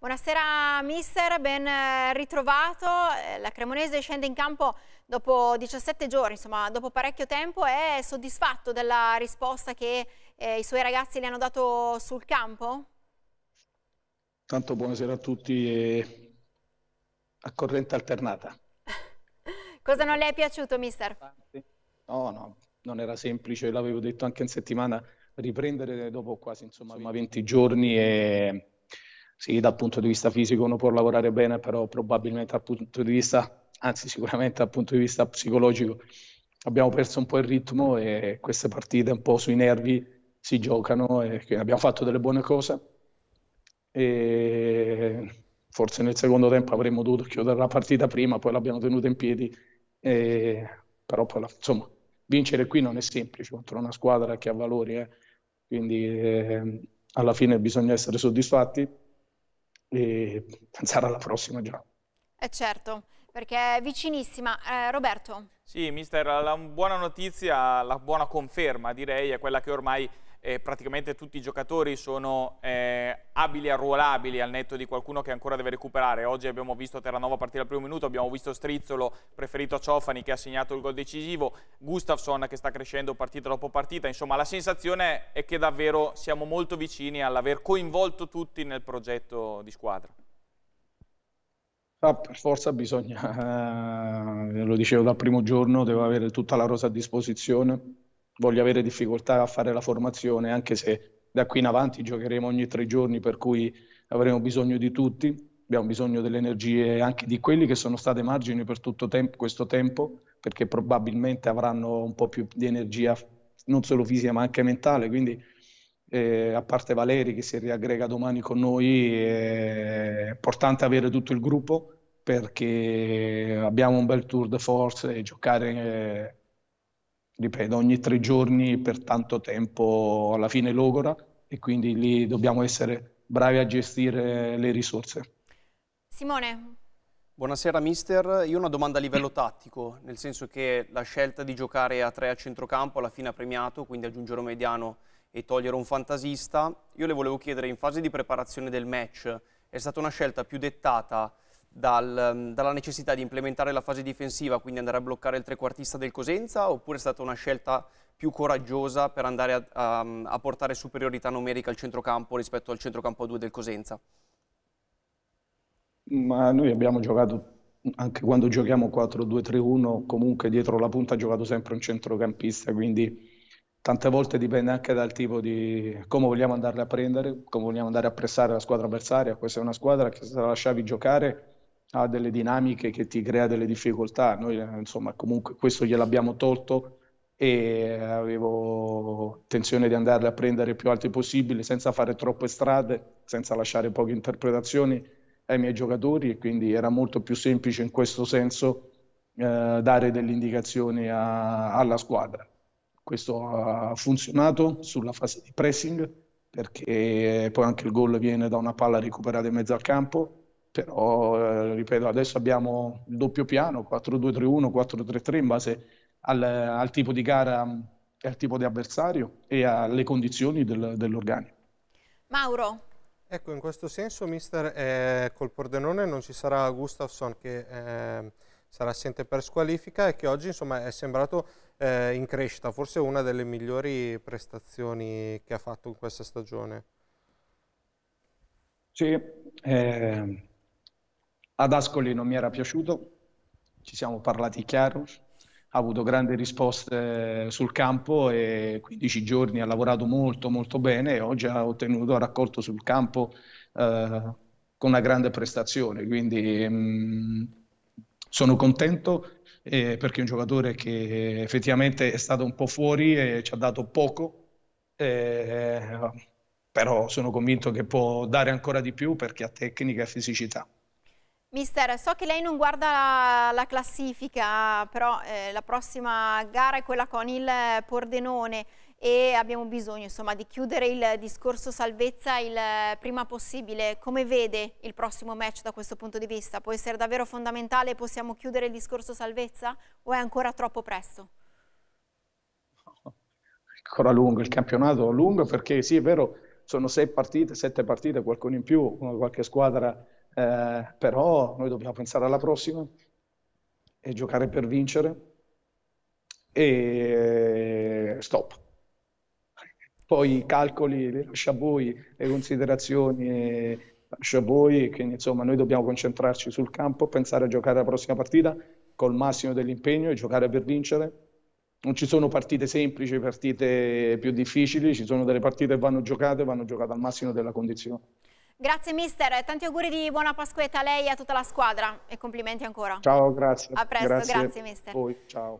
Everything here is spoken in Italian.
Buonasera mister, ben eh, ritrovato. Eh, la Cremonese scende in campo dopo 17 giorni, insomma dopo parecchio tempo, è soddisfatto della risposta che eh, i suoi ragazzi le hanno dato sul campo? Tanto buonasera a tutti e a corrente alternata. Cosa non le è piaciuto mister? No, no, non era semplice, l'avevo detto anche in settimana, riprendere dopo quasi insomma, 20 giorni e sì, dal punto di vista fisico uno può lavorare bene, però probabilmente dal punto di vista, anzi sicuramente dal punto di vista psicologico, abbiamo perso un po' il ritmo e queste partite un po' sui nervi si giocano e abbiamo fatto delle buone cose. E forse nel secondo tempo avremmo dovuto chiudere la partita prima, poi l'abbiamo tenuta in piedi, e... però poi la... insomma vincere qui non è semplice contro una squadra che ha valori, eh. quindi eh, alla fine bisogna essere soddisfatti e pensare alla prossima già. Eh certo, perché è vicinissima. Eh, Roberto. Sì, mister, la buona notizia, la buona conferma direi è quella che ormai eh, praticamente tutti i giocatori sono eh, abili e arruolabili al netto di qualcuno che ancora deve recuperare. Oggi abbiamo visto Terranova partire al primo minuto, abbiamo visto Strizzolo preferito a Ciofani che ha segnato il gol decisivo, Gustafsson che sta crescendo partita dopo partita. Insomma, la sensazione è che davvero siamo molto vicini all'aver coinvolto tutti nel progetto di squadra. Ah, per forza bisogna, eh, lo dicevo dal primo giorno, devo avere tutta la rosa a disposizione, voglio avere difficoltà a fare la formazione anche se da qui in avanti giocheremo ogni tre giorni, per cui avremo bisogno di tutti, abbiamo bisogno delle energie anche di quelli che sono stati margini per tutto tempo, questo tempo, perché probabilmente avranno un po' più di energia non solo fisica ma anche mentale, quindi eh, a parte Valeri che si riaggrega domani con noi, eh, è importante avere tutto il gruppo perché abbiamo un bel tour de force e giocare... Eh, ripeto, ogni tre giorni per tanto tempo alla fine logora e quindi lì dobbiamo essere bravi a gestire le risorse. Simone. Buonasera mister, io ho una domanda a livello tattico, nel senso che la scelta di giocare a tre a centrocampo alla fine ha premiato, quindi aggiungere un mediano e togliere un fantasista. Io le volevo chiedere, in fase di preparazione del match, è stata una scelta più dettata dal, mm, dalla necessità di implementare la fase difensiva, quindi andare a bloccare il trequartista del Cosenza, oppure è stata una scelta più coraggiosa per andare a, a, a portare superiorità numerica al centrocampo rispetto al centrocampo 2 del Cosenza? Ma noi abbiamo giocato anche quando giochiamo 4-2-3-1, comunque dietro la punta ha giocato sempre un centrocampista, quindi tante volte dipende anche dal tipo di come vogliamo andarle a prendere, come vogliamo andare a pressare la squadra avversaria. Questa è una squadra che se la lasciavi giocare ha delle dinamiche che ti crea delle difficoltà. Noi, eh, insomma, comunque questo gliel'abbiamo tolto e eh, avevo intenzione di andarle a prendere più alti possibile senza fare troppe strade, senza lasciare poche interpretazioni ai miei giocatori e quindi era molto più semplice in questo senso eh, dare delle indicazioni a, alla squadra. Questo ha funzionato sulla fase di pressing perché poi anche il gol viene da una palla recuperata in mezzo al campo però eh, ripeto adesso abbiamo il doppio piano 4-2-3-1, 4-3-3 in base al, al, tipo di gara e al tipo di avversario e alle condizioni del, dell'organico. Mauro. Ecco, in questo senso, mister, eh, col Pordenone non ci sarà Gustafsson che eh, sarà assente per squalifica e che oggi insomma, è sembrato eh, in crescita, forse una delle migliori prestazioni che ha fatto in questa stagione. Sì, eh, ad Ascoli non mi era piaciuto, ci siamo parlati chiaro, ha avuto grandi risposte sul campo e 15 giorni ha lavorato molto molto bene e oggi ha ottenuto, ha raccolto sul campo eh, con una grande prestazione, quindi mh, mm, sono contento eh, perché è un giocatore che effettivamente è stato un po' fuori e ci ha dato poco, eh, però sono convinto che può dare ancora di più perché ha tecnica e fisicità. Mister, so che lei non guarda la, la classifica, però eh, la prossima gara è quella con il Pordenone e abbiamo bisogno insomma, di chiudere il discorso salvezza il prima possibile. Come vede il prossimo match da questo punto di vista? Può essere davvero fondamentale? Possiamo chiudere il discorso salvezza o è ancora troppo presto? Ancora lungo, il campionato lungo perché sì è vero, sono sei partite, sette partite, qualcuno in più, qualche squadra eh, però noi dobbiamo pensare alla prossima e giocare per vincere e stop. Poi i calcoli li lascio voi, le considerazioni lascia a voi, che insomma noi dobbiamo concentrarci sul campo, pensare a giocare la prossima partita col massimo dell'impegno e giocare per vincere. Non ci sono partite semplici, partite più difficili, ci sono delle partite che vanno giocate, vanno giocate al massimo della condizione. Grazie mister, tanti auguri di buona Pasquetta a lei e a tutta la squadra e complimenti ancora. Ciao, grazie. A presto, grazie, grazie mister. Voi, ciao.